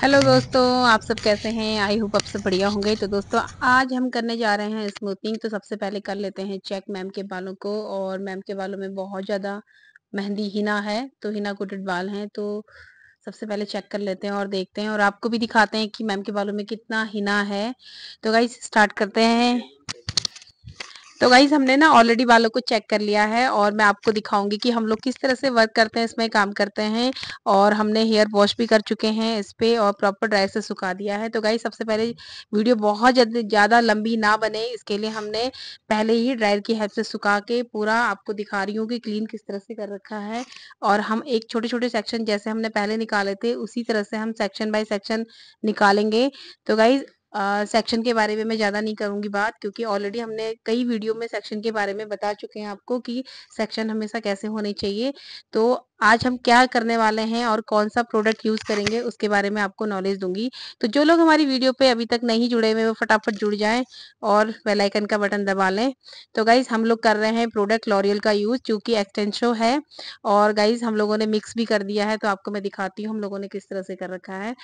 hello दोस्तों आप सब कैसे हैं आई होप आप सब बढ़िया होंगे तो दोस्तों आज हम करने जा रहे हैं स्मूथनिंग तो सबसे पहले कर लेते हैं चेक मैम के बालों को और मैम के बालों में बहुत ज़्यादा मेहंदी हिना है तो हिना कोटेड बाल हैं तो सबसे पहले चेक कर लेते हैं और देखते हैं और आपको भी दिखाते हैं कि मैम के बालों में कितना हिना है तो गाइज स्टार्ट करते हैं तो गाइज हमने ना ऑलरेडी वालों को चेक कर लिया है और मैं आपको दिखाऊंगी कि हम लोग किस तरह से वर्क करते हैं इसमें काम करते हैं और हमने हेयर वॉश भी कर चुके हैं इस पर और प्रॉपर ड्राई से सुखा दिया है तो गाइज सबसे पहले वीडियो बहुत ज़्यादा लंबी ना बने इसके लिए हमने पहले ही ड्रायर की हेल्प से सुखा के पूरा आपको दिखा रही हूँ कि क्लीन किस तरह से कर रखा है और हम एक छोटे छोटे सेक्शन जैसे हमने पहले निकाले थे उसी तरह से हम सेक्शन बाय सेक्शन निकालेंगे तो गाइज सेक्शन के बारे में मैं ज़्यादा नहीं करूंगी बात क्योंकि ऑलरेडी हमने कई वीडियो में सेक्शन के बारे में बता चुके हैं आपको कि सेक्शन हमेशा कैसे होने चाहिए तो आज हम क्या करने वाले हैं और कौन सा प्रोडक्ट यूज करेंगे उसके बारे में आपको नॉलेज दूंगी तो जो लोग हमारी वीडियो पे अभी तक नहीं जुड़े हुए वो फटाफट जुड़ जाएं और बेल आइकन का बटन दबा लें तो गाइज हम लोग कर रहे हैं प्रोडक्ट लॉरियल का यूज क्योंकि एक्सटेंशो है और गाइज हम लोगों ने मिक्स भी कर दिया है तो आपको मैं दिखाती हूँ हम लोगों ने किस तरह से कर रखा है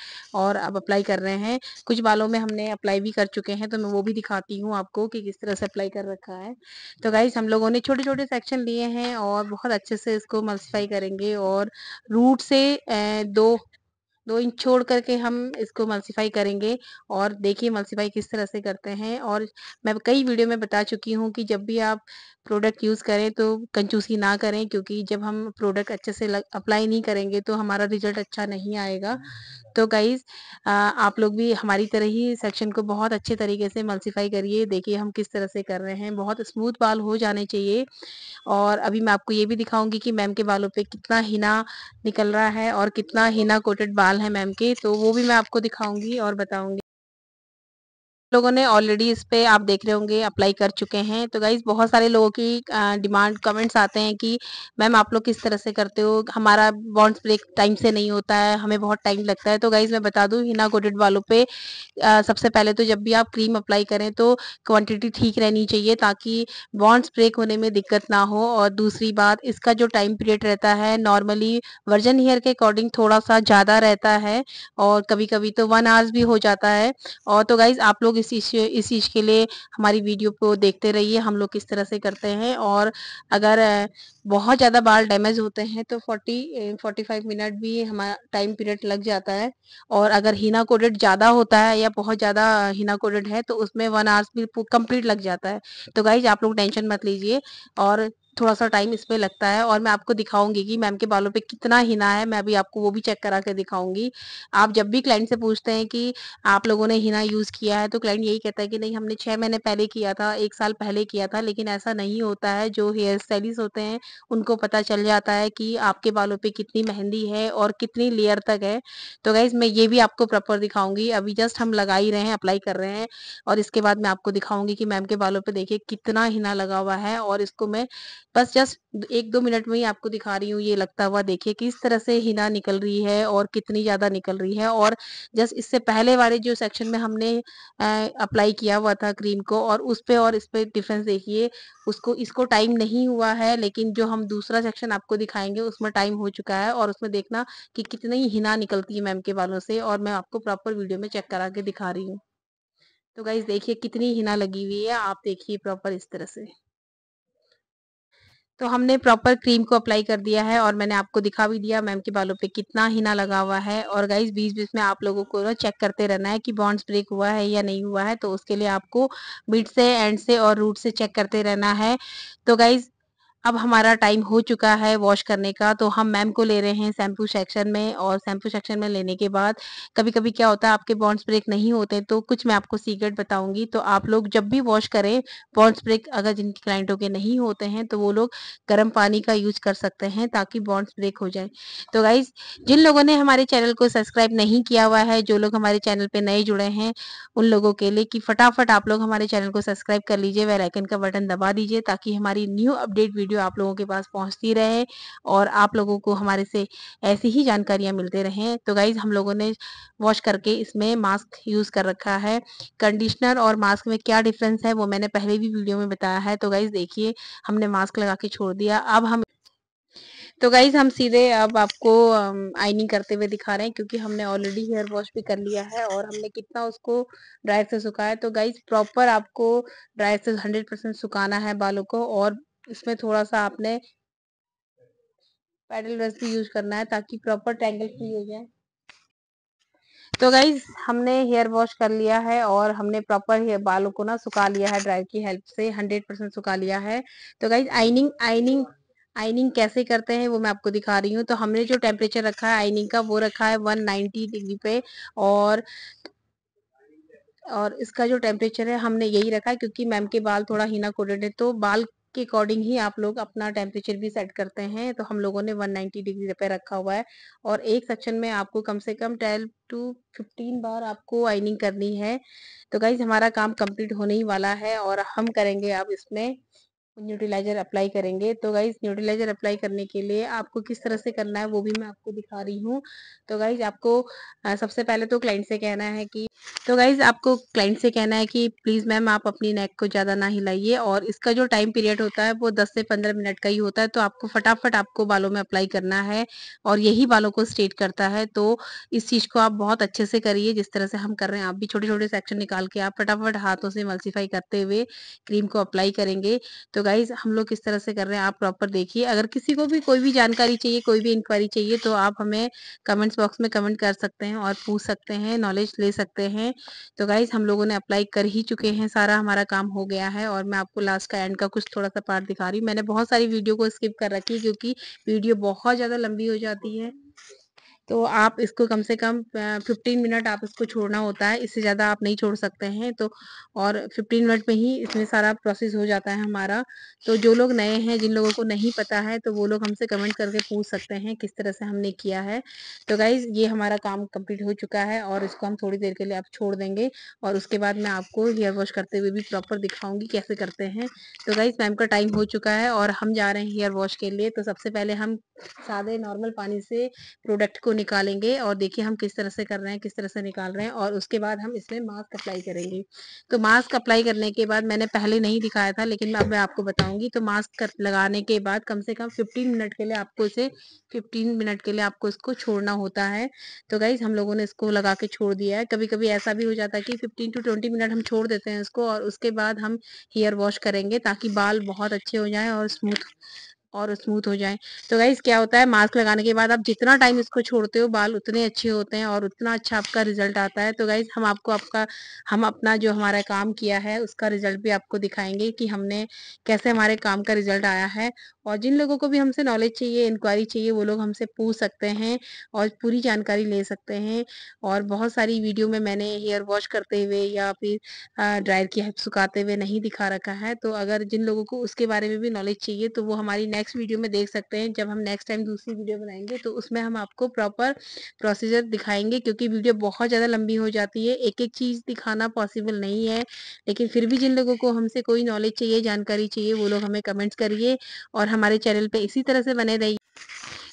और अब अप्लाई कर रहे हैं कुछ बालों में हमने अप्लाई भी कर चुके हैं तो मैं वो भी दिखाती हूँ आपको कि किस तरह से अप्लाई कर रखा है तो गाइज हम लोगों ने छोटे छोटे सेक्शन लिए हैं और बहुत अच्छे से इसको मल्सीफाई करेंगे करेंगे और रूट से दो दो इंच छोड़ करके हम इसको मल्सीफाई करेंगे और देखिए मल्सीफाई किस तरह से करते हैं और मैं कई वीडियो में बता चुकी हूँ कि जब भी आप प्रोडक्ट यूज़ करें तो कंचूसी ना करें क्योंकि जब हम प्रोडक्ट अच्छे से लग, अप्लाई नहीं करेंगे तो हमारा रिजल्ट अच्छा नहीं आएगा तो गाइज़ आप लोग भी हमारी तरह ही सेक्शन को बहुत अच्छे तरीके से मल्सीफाई करिए देखिए हम किस तरह से कर रहे हैं बहुत स्मूथ बाल हो जाने चाहिए और अभी मैं आपको ये भी दिखाऊंगी कि मैम के बालों पर कितना हिना निकल रहा है और कितना हिना कोटेड बाल बाल है मैम के तो वो भी मैं आपको दिखाऊंगी और बताऊंगी लोगों ने ऑलरेडी इस पे आप देख रहे होंगे अप्लाई कर चुके हैं तो गाइज बहुत सारे लोगों की डिमांड कमेंट्स आते हैं कि मैम आप लोग किस तरह से करते हो हमारा बॉन्ड्स ब्रेक टाइम से नहीं होता है हमें बहुत टाइम लगता है तो गाइज मैं बता दूँ हिना कोटेड वालों पे आ, सबसे पहले तो जब भी आप क्रीम अप्लाई करें तो क्वान्टिटी ठीक रहनी चाहिए ताकि बॉन्ड्स ब्रेक होने में दिक्कत ना हो और दूसरी बात इसका जो टाइम पीरियड रहता है नॉर्मली वर्जन हेयर के अकॉर्डिंग थोड़ा सा ज़्यादा रहता है और कभी कभी तो वन आवर्स भी हो जाता है और तो गाइज आप लोग इस इस इस चीज़ के लिए हमारी वीडियो को देखते रहिए हम लोग किस तरह से करते हैं और अगर बहुत ज़्यादा बाल डैमेज होते हैं तो 40 45 मिनट भी हमारा टाइम पीरियड लग जाता है और अगर हिना कोडेड ज़्यादा होता है या बहुत ज़्यादा हिना कोडेड है तो उसमें वन आवर्स भी कंप्लीट लग जाता है तो गाइज आप लोग टेंशन मत लीजिए और थोड़ा सा टाइम इसमें लगता है और मैं आपको दिखाऊंगी कि मैम के बालों पे कितना हिना है मैं अभी आपको वो भी चेक करा के दिखाऊंगी आप जब भी क्लाइंट से पूछते हैं कि आप लोगों ने हिना यूज़ किया है तो क्लाइंट यही कहता है कि नहीं हमने छह महीने पहले किया था एक साल पहले किया था लेकिन ऐसा नहीं होता है जो हेयर स्टाइलिस्ट होते हैं उनको पता चल जाता है कि आपके बालों पर कितनी मेहंदी है और कितनी लेयर तक है तो गाइज मैं ये भी आपको प्रॉपर दिखाऊंगी अभी जस्ट हम लगा ही रहे हैं अप्लाई कर रहे हैं और इसके बाद मैं आपको दिखाऊंगी कि मैम के बालों पर देखिए कितना हिना लगा हुआ है और इसको मैं बस जस्ट एक दो मिनट में ही आपको दिखा रही हूँ ये लगता हुआ देखिए किस तरह से हिना निकल रही है और कितनी ज़्यादा निकल रही है और जस्ट इससे पहले वाले जो सेक्शन में हमने अप्लाई किया हुआ था क्रीम को और उस पर और इस पर डिफरेंस देखिए उसको इसको टाइम नहीं हुआ है लेकिन जो हम दूसरा सेक्शन आपको दिखाएंगे उसमें टाइम हो चुका है और उसमें देखना कि कितनी हिना निकलती है मैम के बालों से और मैं आपको प्रॉपर वीडियो में चेक करा के दिखा रही हूँ तो गाइज देखिए कितनी हिना लगी हुई है आप देखिए प्रॉपर इस तरह से तो हमने प्रॉपर क्रीम को अप्लाई कर दिया है और मैंने आपको दिखा भी दिया मैम के बालों पे कितना हिना लगा हुआ है और गाइस बीच बीच में आप लोगों को ना चेक करते रहना है कि बॉन्ड्स ब्रेक हुआ है या नहीं हुआ है तो उसके लिए आपको बीट से एंड से और रूट से चेक करते रहना है तो गाइज अब हमारा टाइम हो चुका है वॉश करने का तो हम मैम को ले रहे हैं शैम्पू सेक्शन में और शैम्पू सेक्शन में लेने के बाद कभी कभी क्या होता है आपके बॉन्ड्स ब्रेक नहीं होते तो कुछ मैं आपको सीक्रेट बताऊंगी तो आप लोग जब भी वॉश करें बॉन्ड्स ब्रेक अगर जिनके क्लाइंटों के नहीं होते हैं तो वो लोग गर्म पानी का यूज कर सकते हैं ताकि बॉन्ड्स ब्रेक हो जाए तो गाइज जिन लोगों ने हमारे चैनल को सब्सक्राइब नहीं किया हुआ है जो लोग हमारे चैनल पर नए जुड़े हैं उन लोगों के लिए कि फटाफट आप लोग हमारे चैनल को सब्सक्राइब कर लीजिए वेलाइकन का बटन दबा दीजिए ताकि हमारी न्यू अपडेट वीडियो वीडियो आप लोगों के पास पहुंचती रहे और आप लोगों को हमारे से ऐसी ही जानकारियां मिलते रहें तो गाइज हम लोगों ने वॉश करके इसमें मास्क यूज़ कर रखा है कंडीशनर और मास्क में क्या डिफरेंस है वो मैंने पहले भी वीडियो में बताया है तो गाइज देखिए हमने मास्क लगा के छोड़ दिया अब हम तो गाइज हम सीधे अब आपको आइनिंग करते हुए दिखा रहे हैं क्योंकि हमने ऑलरेडी हेयर वॉश भी कर लिया है और हमने कितना उसको ड्रायर से सुखाया तो गाइज प्रॉपर आपको ड्रायर से 100% सुखाना है बालों को और इसमें थोड़ा सा आपने पैडल ब्रश भी यूज करना है ताकि प्रॉपर ट्रैंगल फ्री हो जाए तो गाइज हमने हेयर वॉश कर लिया है और हमने प्रॉपर बालों को ना सुखा लिया है ड्राइव की हेल्प से 100 परसेंट सुखा लिया है तो गाइज आइनिंग आइनिंग आइनिंग कैसे करते हैं वो मैं आपको दिखा रही हूँ तो हमने जो टेम्परेचर रखा है आइनिंग का वो रखा है 190 डिग्री पे और और इसका जो टेम्परेचर है हमने यही रखा है क्योंकि मैम के बाल थोड़ा हीना कोडेड है तो बाल के अकॉर्डिंग ही आप लोग अपना टेम्परेचर भी सेट करते हैं तो हम लोगों ने 190 डिग्री पे रखा हुआ है और एक सेक्शन में आपको कम से कम 12 टू 15 बार आपको आइनिंग करनी है तो गाइज हमारा काम कंप्लीट होने ही वाला है और हम करेंगे अब इसमें न्यूट्रिलाइजर अप्लाई करेंगे तो गाइज न्यूट्रिलाइजर अप्लाई करने के लिए आपको किस तरह से करना है वो भी मैं आपको दिखा रही हूँ तो गाइज आपको सबसे पहले तो क्लाइंट से कहना है कि तो गाइज आपको क्लाइंट से कहना है कि प्लीज़ मैम आप अपनी नेक को ज़्यादा ना हिलाइए और इसका जो टाइम पीरियड होता है वो दस से पंद्रह मिनट का ही होता है तो आपको फटाफट आपको बालों में अप्लाई करना है और यही बालों को स्ट्रेट करता है तो इस चीज़ को आप बहुत अच्छे से करिए जिस तरह से हम कर रहे हैं आप भी छोटे छोटे सेक्शन निकाल के आप फटाफट हाथों से मल्सीफाई करते हुए क्रीम को अप्लाई करेंगे तो गाइज तो हम लोग किस तरह से कर रहे हैं आप प्रॉपर देखिए अगर किसी को भी कोई भी जानकारी चाहिए कोई भी इंक्वायरी चाहिए तो आप हमें कमेंट्स बॉक्स में कमेंट कर सकते हैं और पूछ सकते हैं नॉलेज ले सकते हैं तो गाइज हम लोगों ने अप्लाई कर ही चुके हैं सारा हमारा काम हो गया है और मैं आपको लास्ट का एंड का कुछ थोड़ा सा पार्ट दिखा रही हूँ मैंने बहुत सारी वीडियो को स्किप कर रखी है क्योंकि वीडियो बहुत ज़्यादा लंबी हो जाती है तो आप इसको कम से कम फिफ्टीन मिनट आप इसको छोड़ना होता है इससे ज़्यादा आप नहीं छोड़ सकते हैं तो और फिफ्टीन मिनट में ही इसमें सारा प्रोसेस हो जाता है हमारा तो जो लोग नए हैं जिन लोगों को नहीं पता है तो वो लोग हमसे कमेंट करके पूछ सकते हैं किस तरह से हमने किया है तो गाइज़ ये हमारा काम कम्प्लीट हो चुका है और इसको हम थोड़ी देर के लिए आप छोड़ देंगे और उसके बाद मैं आपको हेयर वॉश करते हुए भी प्रॉपर दिखाऊंगी कैसे करते हैं तो गाइज़ मैम का टाइम हो चुका है और हम जा रहे हैं हेयर वॉश के लिए तो सबसे पहले हम सादे नॉर्मल पानी से प्रोडक्ट को निकालेंगे और देखिए हम किस तरह से कर रहे हैं किस तरह से निकाल रहे हैं और उसके बाद हम इसमें मास्क अप्लाई करेंगे तो मास्क अप्लाई करने के बाद मैंने पहले नहीं दिखाया था लेकिन अब मैं आपको बताऊंगी तो मास्क लगाने के बाद कम से कम फिफ्टीन मिनट के लिए आपको इसे फिफ्टीन मिनट के लिए आपको इसको छोड़ना होता है तो गाइज हम लोगों ने इसको लगा के छोड़ दिया है कभी कभी ऐसा भी हो जाता है कि फिफ्टीन टू ट्वेंटी मिनट हम छोड़ देते हैं इसको और उसके बाद हम हेयर वॉश करेंगे ताकि बाल बहुत अच्छे हो जाए और स्मूथ और स्मूथ हो जाए तो गाइज क्या होता है मास्क लगाने के बाद आप जितना टाइम इसको छोड़ते हो बाल उतने अच्छे होते हैं और उतना अच्छा आपका रिजल्ट आता है तो गाइज हम आपको आपका हम अपना जो हमारा काम किया है उसका रिजल्ट भी आपको दिखाएंगे कि हमने कैसे हमारे काम का रिजल्ट आया है और जिन लोगों को भी हमसे नॉलेज चाहिए इंक्वायरी चाहिए वो लोग हमसे पूछ सकते हैं और पूरी जानकारी ले सकते हैं और बहुत सारी वीडियो में मैंने हेयर वॉश करते हुए या फिर ड्रायर की हेल्प सुखाते हुए नहीं दिखा रखा है तो अगर जिन लोगों को उसके बारे में भी नॉलेज चाहिए तो वो हमारी नेक्स्ट नेक्स्ट वीडियो में देख सकते हैं जब हम नेक्स्ट टाइम दूसरी वीडियो बनाएंगे तो उसमें हम आपको प्रॉपर प्रोसीजर दिखाएंगे क्योंकि वीडियो बहुत ज़्यादा लंबी हो जाती है एक एक चीज़ दिखाना पॉसिबल नहीं है लेकिन फिर भी जिन लोगों को हमसे कोई नॉलेज चाहिए जानकारी चाहिए वो लोग हमें कमेंट्स करिए और हमारे चैनल पर इसी तरह से बने रहिए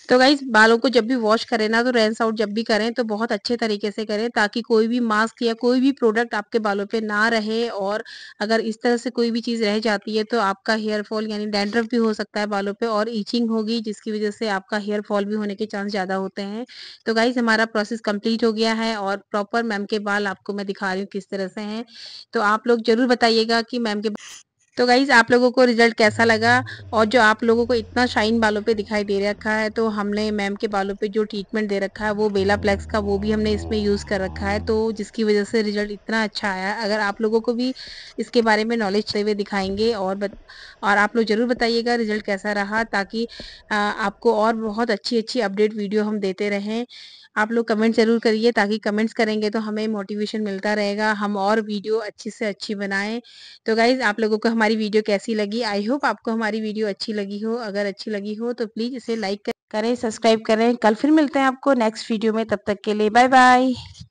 तो गाइज बालों को जब भी वॉश करें ना तो रेंस आउट जब भी करें तो बहुत अच्छे तरीके से करें ताकि कोई भी मास्क या कोई भी प्रोडक्ट आपके बालों पे ना रहे और अगर इस तरह से कोई भी चीज़ रह जाती है तो आपका हेयर फॉल यानी डेंड्रफ भी हो सकता है बालों पे और ईचिंग होगी जिसकी वजह से आपका हेयर फॉल भी होने के चांस ज़्यादा होते हैं तो गाइज हमारा प्रोसेस कम्प्लीट हो गया है और प्रॉपर मैम के बाल आपको मैं दिखा रही हूँ किस तरह से है तो आप लोग ज़रूर बताइएगा कि मैम के तो गाइज़ आप लोगों को रिजल्ट कैसा लगा और जो आप लोगों को इतना शाइन बालों पे दिखाई दे रखा है तो हमने मैम के बालों पे जो ट्रीटमेंट दे रखा है वो बेला प्लेक्स का वो भी हमने इसमें यूज़ कर रखा है तो जिसकी वजह से रिजल्ट इतना अच्छा आया अगर आप लोगों को भी इसके बारे में नॉलेज हुए दिखाएंगे और बत, और आप लोग ज़रूर बताइएगा रिजल्ट कैसा रहा ताकि आ, आपको और बहुत अच्छी अच्छी अपडेट वीडियो हम देते रहें आप लोग कमेंट ज़रूर करिए ताकि कमेंट्स करेंगे तो हमें मोटिवेशन मिलता रहेगा हम और वीडियो अच्छी से अच्छी बनाएं तो गाइज़ आप लोगों को हमारी हमारी वीडियो कैसी लगी आई होप आपको हमारी वीडियो अच्छी लगी हो अगर अच्छी लगी हो तो प्लीज इसे लाइक करें सब्सक्राइब करें कल फिर मिलते हैं आपको नेक्स्ट वीडियो में तब तक के लिए बाय बाय